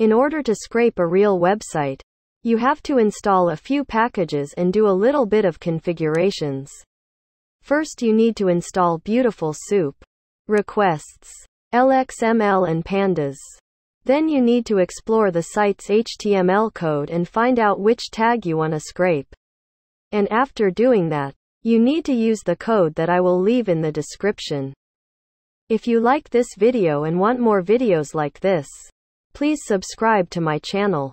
In order to scrape a real website, you have to install a few packages and do a little bit of configurations. First you need to install Beautiful Soup, Requests, LXML and Pandas. Then you need to explore the site's HTML code and find out which tag you want to scrape. And after doing that, you need to use the code that I will leave in the description. If you like this video and want more videos like this, Please subscribe to my channel.